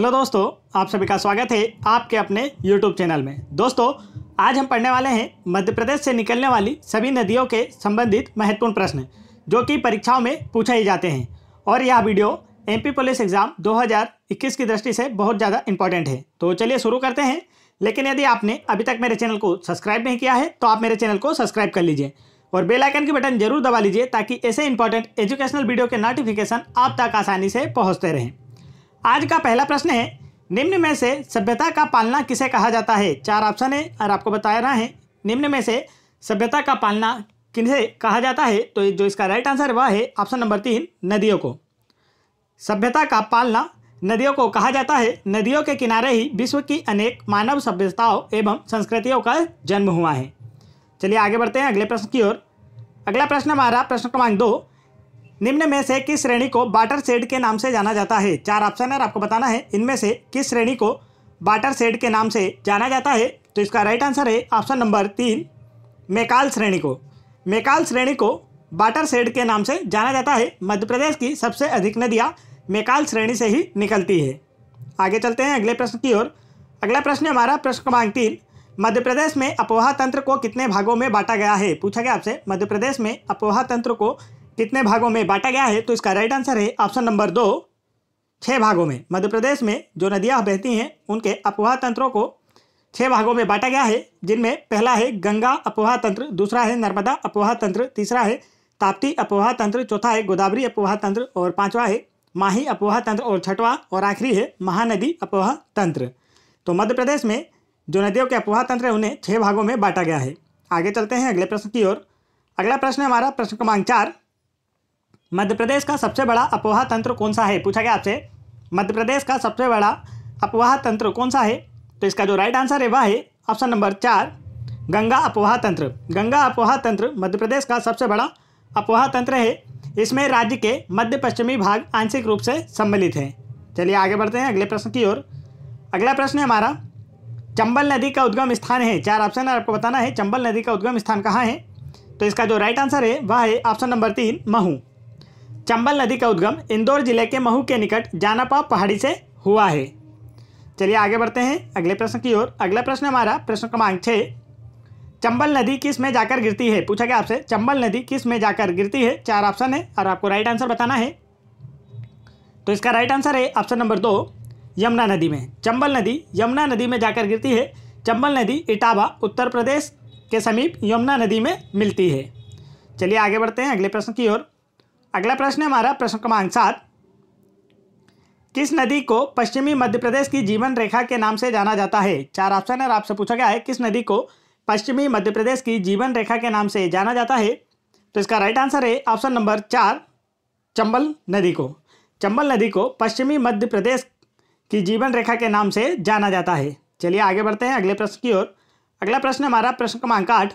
hello दोस्तों आप सभी का स्वागत है आपके अपने यूट्यूब चैनल में दोस्तों आज हम पढ़ने वाले हैं मध्य प्रदेश से निकलने वाली सभी नदियों के संबंधित महत्वपूर्ण प्रश्न जो कि परीक्षाओं में पूछे ही जाते हैं और यह वीडियो एमपी पुलिस एग्जाम 2021 की दृष्टि से बहुत ज़्यादा इंपॉर्टेंट है तो चलिए शुरू करते हैं लेकिन यदि आपने अभी तक मेरे चैनल को सब्सक्राइब नहीं किया है तो आप मेरे चैनल को सब्सक्राइब कर लीजिए और बेल आइकन के बटन जरूर दबा लीजिए ताकि ऐसे इंपॉर्टेंट एजुकेशनल वीडियो के नोटिफिकेशन आप तक आसानी से पहुंचते रहें आज का पहला प्रश्न है निम्न में से सभ्यता का पालना किसे कहा जाता है चार ऑप्शन है और आपको बताया रहा है निम्न में से सभ्यता का पालना किसे कहा जाता है तो जो इसका राइट आंसर वह है ऑप्शन नंबर तीन नदियों को सभ्यता का पालना नदियों को कहा जाता है नदियों के किनारे ही विश्व की अनेक मानव सभ्यताओं एवं संस्कृतियों का जन्म हुआ है चलिए आगे बढ़ते हैं अगले प्रश्न की ओर अगला प्रश्न हमारा प्रश्न क्रमांक दो निम्न में से किस श्रेणी को बाटर सेड के नाम से जाना जाता है चार ऑप्शन है आपको बताना है इनमें से किस श्रेणी को बाटर सेड के नाम से जाना जाता है तो इसका राइट आंसर है ऑप्शन नंबर तीन मेकाल श्रेणी को मेकाल श्रेणी को बाटर सेड के नाम से जाना जाता है मध्य प्रदेश की सबसे अधिक नदियाँ मेकाल श्रेणी से ही निकलती है आगे चलते हैं अगले प्रश्न की ओर अगला प्रश्न हमारा प्रश्न क्रमांक तीन मध्य प्रदेश में अपोहा तंत्र को कितने भागों में बांटा गया है पूछा गया आपसे मध्य प्रदेश में अपोहा तंत्र को कितने भागों में बांटा गया है तो इसका राइट आंसर है ऑप्शन नंबर दो छः भागों में मध्य प्रदेश में जो नदियाँ बहती हैं उनके अपवाह तंत्रों को छः भागों में बांटा गया है जिनमें पहला है गंगा अपवाह तंत्र दूसरा है नर्मदा अपवाह तंत्र तीसरा है ताप्ती अपवाह तंत्र चौथा है गोदावरी अपवाह तंत्र और पाँचवा है माही अपवाह तंत्र और छठवा और आखिरी है महानदी अपवाह तंत्र तो मध्य प्रदेश में जो नदियों के अपवाह तंत्र है उन्हें छः भागों में बांटा गया है आगे चलते हैं अगले प्रश्न की ओर अगला प्रश्न हमारा प्रश्न क्रमांक चार मध्य प्रदेश का सबसे बड़ा अपवाह तंत्र कौन सा है पूछा गया आपसे मध्य प्रदेश का सबसे बड़ा अपवाह तंत्र कौन सा है तो इसका जो राइट आंसर है वह है ऑप्शन नंबर चार गंगा अपवाह तंत्र गंगा अपवाह तंत्र मध्य प्रदेश का सबसे बड़ा अपवाह तंत्र है इसमें राज्य के मध्य पश्चिमी भाग आंशिक रूप से सम्मिलित हैं चलिए आगे बढ़ते हैं अगले प्रश्न की ओर अगला प्रश्न है हमारा चंबल नदी का उद्गम स्थान है चार ऑप्शन है आपको बताना है चंबल नदी का उद्गम स्थान कहाँ है तो इसका जो राइट आंसर है वह है ऑप्शन नंबर तीन महू चंबल नदी का उद्गम इंदौर जिले के महू के निकट जानापा पहाड़ी से हुआ है चलिए आगे बढ़ते हैं अगले प्रश्न की ओर अगला प्रश्न हमारा प्रश्न क्रमांक छः चंबल नदी किस में जाकर गिरती है पूछा गया आपसे चंबल नदी किस में जाकर गिरती है चार ऑप्शन है और आपको राइट आंसर बताना है तो इसका राइट आंसर है ऑप्शन नंबर दो यमुना नदी में चंबल नदी यमुना नदी में जाकर गिरती है चंबल नदी इटावा उत्तर प्रदेश के समीप यमुना नदी में मिलती है चलिए आगे बढ़ते हैं अगले प्रश्न की ओर अगला प्रश्न है हमारा प्रश्न क्रमांक सात किस नदी को पश्चिमी मध्य प्रदेश की जीवन रेखा के नाम से जाना जाता है चार ऑप्शन है आपसे पूछा गया है किस नदी को पश्चिमी मध्य प्रदेश की जीवन रेखा के नाम से जाना जाता है तो इसका राइट आंसर है ऑप्शन नंबर चार चंबल नदी को चंबल नदी को पश्चिमी मध्य प्रदेश की जीवन रेखा के नाम से जाना जाता है चलिए आगे बढ़ते हैं अगले प्रश्न की ओर अगला प्रश्न हमारा प्रश्न क्रमांक आठ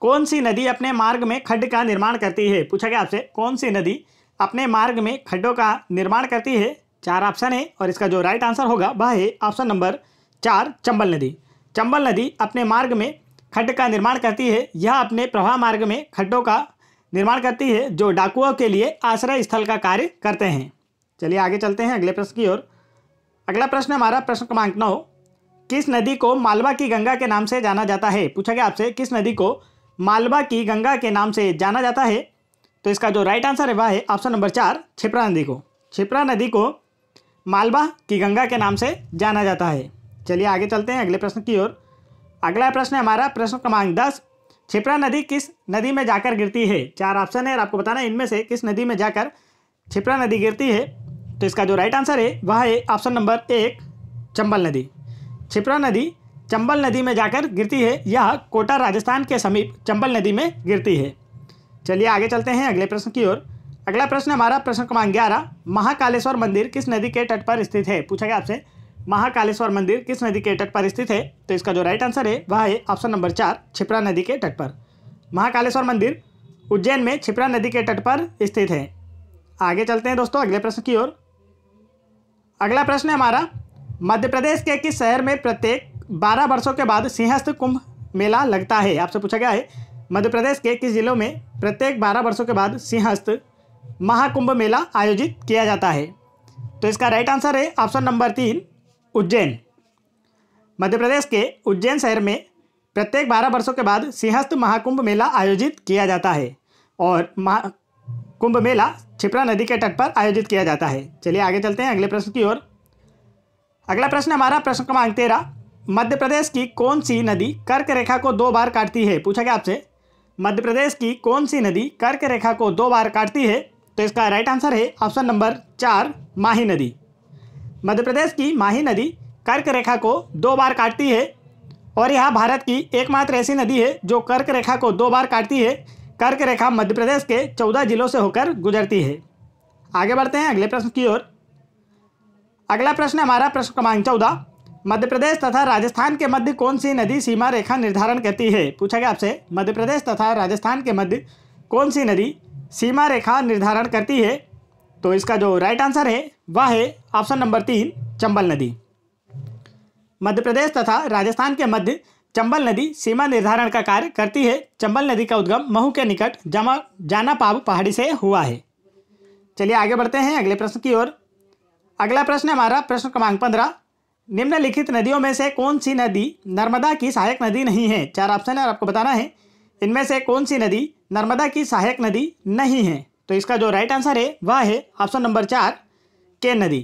कौन सी नदी अपने मार्ग में खड्ड का निर्माण करती है पूछा गया आपसे कौन सी नदी अपने मार्ग में खड्डों का निर्माण करती है चार ऑप्शन है और इसका जो राइट आंसर होगा वह है ऑप्शन नंबर चार चंबल नदी चंबल नदी अपने मार्ग में खड्ड का निर्माण करती है यह अपने प्रवाह मार्ग में खड्डों का निर्माण करती है जो डाकुओं के लिए आश्रय स्थल का कार्य करते हैं चलिए आगे चलते हैं अगले प्रश्न की ओर अगला प्रश्न हमारा प्रश्न क्रमांक नौ किस नदी को मालवा की गंगा के नाम से जाना जाता है पूछा गया आपसे किस नदी को मालवा की गंगा के नाम से जाना जाता है तो इसका जो राइट आंसर है वह है ऑप्शन नंबर चार छिपरा नदी को छिपरा नदी को मालवा की गंगा के नाम से जाना जाता है चलिए आगे चलते हैं अगले प्रश्न की ओर अगला प्रश्न है हमारा प्रश्न क्रमांक दस छिपरा नदी किस नदी में जाकर गिरती है चार ऑप्शन है और आपको बताना है इनमें से किस नदी में जाकर छिपरा नदी गिरती है तो इसका जो राइट आंसर है वह है ऑप्शन नंबर एक चंबल नदी छिपरा नदी चंबल नदी में जाकर गिरती है यह कोटा राजस्थान के समीप चंबल नदी में गिरती है चलिए आगे चलते हैं अगले प्रश्न की ओर अगला प्रश्न हमारा प्रश्न क्रमांक ग्यारह महाकालेश्वर मंदिर किस नदी के तट पर स्थित है पूछा गया आपसे महाकालेश्वर मंदिर किस नदी के तट पर स्थित है तो इसका जो राइट आंसर है वह है ऑप्शन नंबर चार छिपरा नदी के तट पर महाकालेश्वर मंदिर उज्जैन में छिपरा नदी के तट पर स्थित है आगे चलते हैं दोस्तों अगले प्रश्न की ओर अगला प्रश्न है हमारा मध्य प्रदेश के किस शहर में प्रत्येक बारह वर्षों के बाद सिंहस्थ कुंभ मेला लगता है आपसे पूछा गया है मध्य प्रदेश के किस जिलों में प्रत्येक बारह वर्षों के बाद सिंहस्थ महाकुंभ मेला आयोजित किया जाता है तो इसका राइट आंसर है ऑप्शन नंबर तीन उज्जैन मध्य प्रदेश के उज्जैन शहर में प्रत्येक बारह वर्षों के बाद सिंहस्थ महाकुंभ मेला आयोजित किया जाता है और महा कुंभ मेला छिपरा नदी के तट पर आयोजित किया जाता है चलिए आगे चलते हैं अगले प्रश्न की ओर अगला प्रश्न हमारा प्रश्न क्रमांक तेरह मध्य प्रदेश की कौन सी नदी कर्क रेखा को दो बार काटती है पूछा गया आपसे मध्य प्रदेश की कौन सी नदी कर्क रेखा को दो बार काटती है तो इसका राइट आंसर है ऑप्शन नंबर चार माही नदी मध्य प्रदेश की माही नदी कर्क रेखा को दो बार काटती है और यह भारत की एकमात्र ऐसी नदी है जो कर्क रेखा को दो बार काटती है कर्क रेखा मध्य प्रदेश के चौदह जिलों से होकर गुजरती है आगे बढ़ते हैं अगले प्रश्न की ओर अगला प्रश्न हमारा प्रश्न क्रमांक चौदह मध्य प्रदेश तथा राजस्थान के मध्य कौन सी नदी सीमा रेखा निर्धारण करती है पूछा गया आपसे मध्य प्रदेश तथा राजस्थान के मध्य कौन सी नदी सीमा रेखा निर्धारण करती है तो इसका जो राइट आंसर है वह है ऑप्शन नंबर तीन चंबल नदी मध्य प्रदेश तथा राजस्थान के मध्य चंबल नदी सीमा निर्धारण का कार्य करती है चंबल नदी का उद्गम महू के निकट जमा जाना पाव पहाड़ी से हुआ है चलिए आगे बढ़ते हैं अगले प्रश्न की ओर अगला प्रश्न हमारा प्रश्न क्रमांक पंद्रह निम्नलिखित नदियों में से कौन सी नदी नर्मदा की सहायक नदी नहीं है चार ऑप्शन है आपको बताना है इनमें से कौन सी नदी नर्मदा की सहायक नदी नहीं है तो इसका जो राइट आंसर है वह है ऑप्शन नंबर चार केन नदी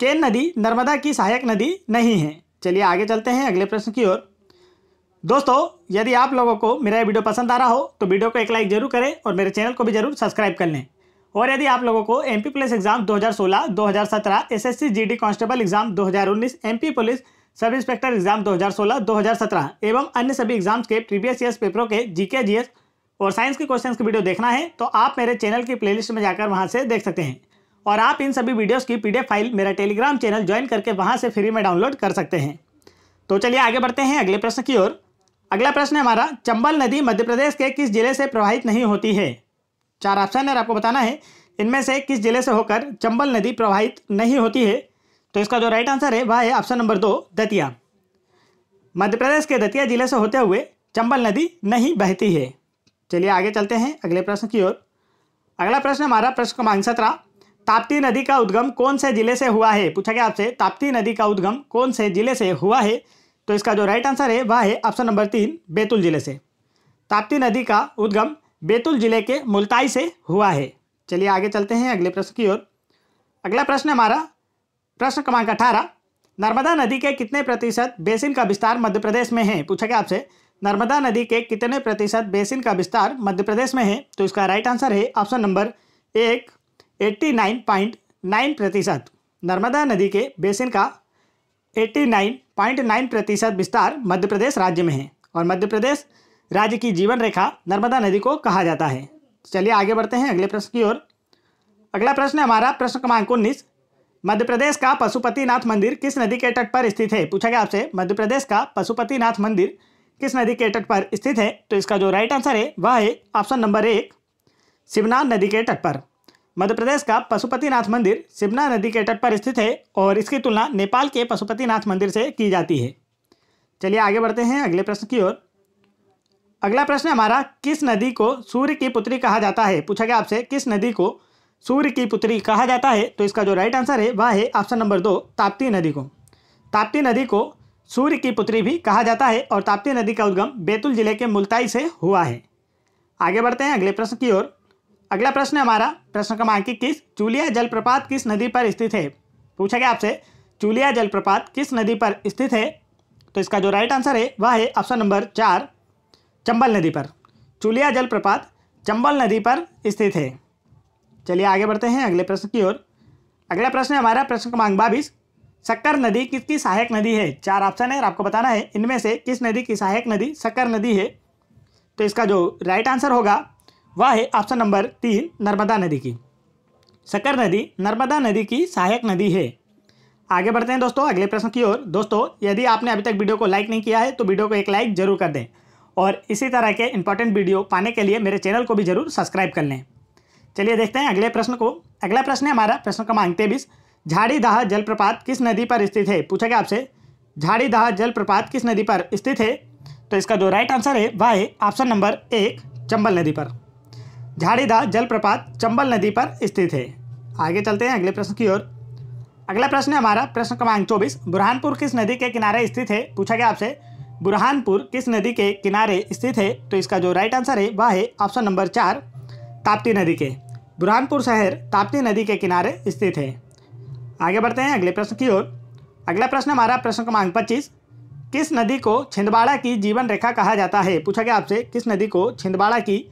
केन नदी नर्मदा की सहायक नदी नहीं है चलिए आगे चलते हैं अगले प्रश्न की ओर दोस्तों यदि आप लोगों को मेरा वीडियो पसंद आ रहा हो तो वीडियो को एक लाइक जरूर करें और मेरे चैनल को भी जरूर सब्सक्राइब कर लें और यदि आप लोगों को P police exam 2016, 2017, SSC GD constable exam 2019, MP police sub inspector exam 2016, 2017 एवं अन्य सभी एग्जाम्स के प्रीवियस ईयर पेपरों के जीके जीएस और साइंस के क्वेश्चंस की वीडियो देखना है तो आप मेरे चैनल की प्लेलिस्ट में जाकर वहां से देख सकते हैं और आप इन सभी वीडियोज़ की पी फाइल मेरा टेलीग्राम चैनल ज्वाइन करके वहाँ से फ्री में डाउनलोड कर सकते हैं तो चलिए आगे बढ़ते हैं अगले प्रश्न की ओर अगला प्रश्न है हमारा चंबल नदी मध्य प्रदेश के किस जिले से प्रवाहित नहीं होती है चार ऑप्शन है आपको बताना है इनमें से किस जिले से होकर चंबल नदी प्रवाहित नहीं होती है तो इसका जो राइट आंसर है वह है ऑप्शन नंबर दो दतिया मध्य प्रदेश के दतिया जिले से होते हुए चंबल नदी नहीं बहती है चलिए आगे चलते हैं अगले प्रश्न की ओर अगला प्रश्न हमारा प्रश्न क्रमांक सत्रह ताप्ती नदी का उद्गम कौन से जिले से हुआ है पूछा गया आपसे ताप्ती नदी का उद्गम कौन से जिले से हुआ है तो इसका जो राइट आंसर है वह है ऑप्शन नंबर तीन बैतूल जिले से ताप्ती नदी का उद्गम बैतूल जिले के मुल्ताई से हुआ है चलिए आगे चलते हैं अगले प्रश्न की ओर अगला प्रश्न हमारा प्रश्न क्रमांक अठारह नर्मदा नदी के कितने प्रतिशत बेसिन का विस्तार मध्य प्रदेश में है पूछा गया आपसे नर्मदा नदी के कितने प्रतिशत बेसिन का विस्तार मध्य प्रदेश में है तो इसका राइट आंसर है ऑप्शन नंबर एक एट्टी नाइन पॉइंट नाइन प्रतिशत नर्मदा नदी के बेसिन का एट्टी नाइन पॉइंट नाइन प्रतिशत विस्तार मध्य प्रदेश राज्य में है और मध्य प्रदेश राज्य की जीवन रेखा नर्मदा नदी को कहा जाता है चलिए आगे बढ़ते हैं अगले प्रश्न की ओर अगला प्रश्न हमारा प्रश्न क्रमांक उन्नीस मध्य प्रदेश का पशुपतिनाथ मंदिर किस नदी के तट पर स्थित है पूछा गया आपसे मध्य प्रदेश का पशुपतिनाथ मंदिर किस नदी के तट पर स्थित है तो इसका जो राइट आंसर है वह है ऑप्शन नंबर एक शिवना नदी के तट पर मध्य प्रदेश का पशुपतिनाथ मंदिर शिवना नदी के तट पर स्थित है और इसकी तुलना नेपाल के पशुपतिनाथ मंदिर से की जाती है चलिए आगे बढ़ते हैं अगले प्रश्न की ओर अगला प्रश्न हमारा किस नदी को सूर्य की पुत्री कहा जाता है पूछा गया आपसे किस नदी को सूर्य की पुत्री कहा जाता है तो इसका जो राइट आंसर है वह है ऑप्शन नंबर दो ताप्ती नदी को ताप्ती नदी को सूर्य की पुत्री भी कहा जाता है और ताप्ती नदी का उद्गम बैतूल जिले के मुल्ताई से हुआ है आगे बढ़ते हैं अगले प्रश्न की ओर अगला प्रश्न हमारा प्रश्न क्रमांक इक्कीस चूलिया जलप्रपात किस नदी पर स्थित है पूछा गया आपसे चूलिया जलप्रपात किस नदी पर स्थित है तो इसका जो राइट आंसर है वह है ऑप्शन नंबर चार चंबल नदी पर चूलिया जलप्रपात चंबल नदी पर स्थित है चलिए आगे बढ़ते हैं अगले प्रश्न की ओर अगला प्रश्न है हमारा प्रश्न क्रमांक बाईस शक्कर नदी किसकी सहायक नदी है चार ऑप्शन है और आपको बताना है इनमें से किस नदी की सहायक नदी शक्कर नदी है तो इसका जो राइट आंसर होगा वह है ऑप्शन नंबर तीन नर्मदा नदी की शक्कर नदी नर्मदा नदी की सहायक नदी है आगे बढ़ते हैं दोस्तों अगले प्रश्न की ओर दोस्तों यदि आपने अभी तक वीडियो को लाइक नहीं किया है तो वीडियो को एक लाइक जरूर कर दें और इसी तरह के इंपॉर्टेंट वीडियो पाने के लिए मेरे चैनल को भी जरूर सब्सक्राइब कर लें चलिए देखते हैं अगले प्रश्न को अगला प्रश्न है हमारा प्रश्न क्रमांक तेईस झाड़ीदाह जलप्रपात किस नदी पर स्थित है पूछा गया आपसे झाड़ीदाह जलप्रपात किस नदी पर स्थित है तो इसका जो राइट आंसर है वह है ऑप्शन नंबर एक चंबल नदी पर झाड़ीदाह जलप्रपात चंबल नदी पर स्थित है आगे चलते हैं अगले प्रश्न की ओर अगला प्रश्न है हमारा प्रश्न क्रमांक चौबीस बुरहानपुर किस नदी के किनारे स्थित है पूछा गया आपसे बुरहानपुर किस नदी के किनारे स्थित है तो इसका जो राइट आंसर है वह है ऑप्शन नंबर चार ताप्ती नदी के बुरहानपुर शहर ताप्ती नदी के किनारे स्थित है आगे बढ़ते हैं अगले प्रश्न की ओर अगला प्रश्न हमारा प्रश्न क्रमांक पच्चीस किस नदी को छिंदवाड़ा की जीवन रेखा कहा जाता है पूछा गया आपसे किस नदी को छिंदवाड़ा की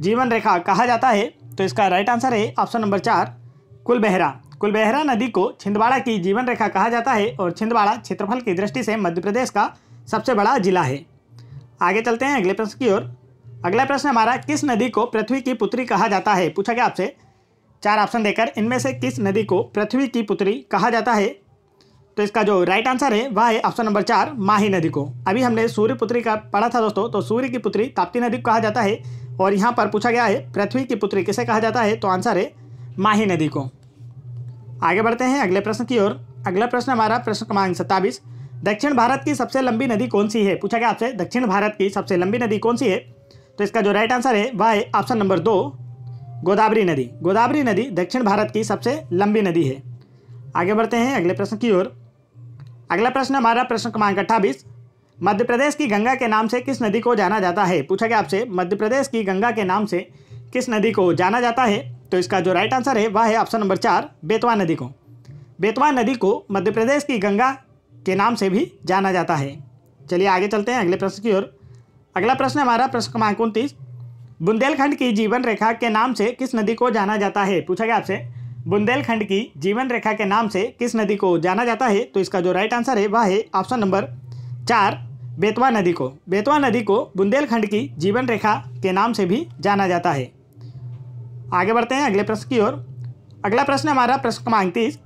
जीवन रेखा कहा जाता है तो इसका राइट आंसर है ऑप्शन नंबर चार कुलबेहरा कुलबेहरा नदी को छिंदवाड़ा की जीवन रेखा कहा जाता है और छिंदवाड़ा क्षेत्रफल की दृष्टि से मध्य प्रदेश का सबसे बड़ा जिला है आगे चलते हैं अगले प्रश्न की ओर अगला प्रश्न हमारा किस नदी को पृथ्वी की पुत्री कहा जाता है पूछा गया आपसे चार ऑप्शन देकर इनमें से किस नदी को पृथ्वी की पुत्री कहा जाता है तो इसका जो राइट आंसर है वह है ऑप्शन नंबर चार माही नदी को अभी हमने सूर्य पुत्री का पढ़ा था दोस्तों तो सूर्य की पुत्री ताप्ती नदी को कहा जाता है और यहाँ पर पूछा गया है पृथ्वी की पुत्री किसे कहा जाता है तो आंसर है माही नदी को आगे बढ़ते हैं अगले प्रश्न की ओर अगला प्रश्न हमारा प्रश्न क्रमांक सत्ताईस दक्षिण भारत की सबसे लंबी नदी कौन सी है पूछा गया आपसे दक्षिण भारत की सबसे लंबी नदी कौन सी है तो इसका जो राइट आंसर है वह है ऑप्शन नंबर दो गोदावरी नदी गोदावरी नदी दक्षिण भारत की सबसे लंबी नदी है आगे बढ़ते हैं अगले प्रश्न की ओर अगला प्रश्न हमारा प्रश्न क्रमांक अट्ठाबीस मध्य प्रदेश की गंगा के नाम से किस नदी को जाना जाता है पूछा गया आपसे मध्य प्रदेश की गंगा के नाम से किस नदी को जाना जाता है तो इसका जो राइट आंसर है वह है ऑप्शन नंबर चार बेतवा नदी को बेतवा नदी को मध्य प्रदेश की गंगा के नाम से भी जाना जाता है चलिए आगे चलते हैं अगले प्रश्न की ओर अगला प्रश्न हमारा प्रश्न क्रमांक उनतीस बुंदेलखंड की जीवन रेखा के नाम से किस नदी को जाना जाता है पूछा गया आपसे बुंदेलखंड की जीवन रेखा के नाम से किस नदी को जाना जाता है तो इसका जो राइट आंसर है वह है ऑप्शन नंबर चार बेतवा नदी को बेतवा नदी को बुंदेलखंड की जीवन रेखा के नाम से भी जाना जाता है आगे बढ़ते हैं अगले प्रश्न की ओर अगला प्रश्न हमारा प्रश्न क्रमांक तीस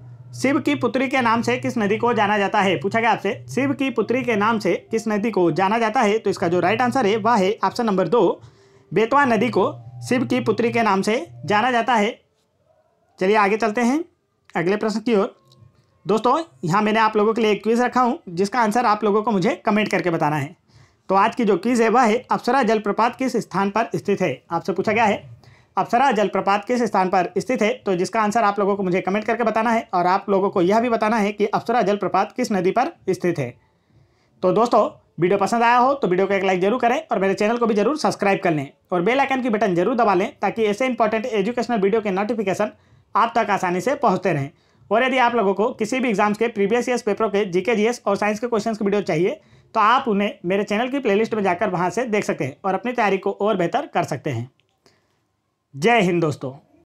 शिव की पुत्री के नाम से किस नदी को जाना जाता है पूछा गया आपसे शिव की पुत्री के नाम से किस नदी को जाना जाता है तो इसका जो राइट आंसर है वह है ऑप्शन नंबर दो बेतवा नदी को शिव की पुत्री के नाम से जाना जाता है चलिए आगे चलते हैं अगले प्रश्न की ओर दोस्तों यहाँ मैंने आप लोगों के लिए एक क्विज़ रखा हूँ जिसका आंसर आप लोगों को मुझे कमेंट करके बताना है तो आज की जो क्विज़ है वह है अप्सरा जलप्रपात किस स्थान पर स्थित है आपसे पूछा गया है अप्सरा जलप्रपात किस स्थान पर स्थित है तो जिसका आंसर आप लोगों को मुझे कमेंट करके बताना है और आप लोगों को यह भी बताना है कि अप्सरा जलप्रपात किस नदी पर स्थित है तो दोस्तों वीडियो पसंद आया हो तो वीडियो को एक लाइक जरूर करें और मेरे चैनल को भी जरूर सब्सक्राइब कर लें और बेल आइकन की बटन जरूर दबा लें ताकि ऐसे इंपॉर्टेंट एजुकेशनल वीडियो के नोटिफिकेशन आप तक आसानी से पहुंचते रहें और यदि आप लोगों को किसी भी एग्जाम्स के प्रीवियस ईयर पेपरों के जीके जीएस और साइंस के क्वेश्चन की वीडियो चाहिए तो आप उन्हें मेरे चैनल की प्लेलिस्ट में जाकर वहाँ से देख सकते हैं और अपनी तैयारी को और बेहतर कर सकते हैं जय हिंद दोस्तों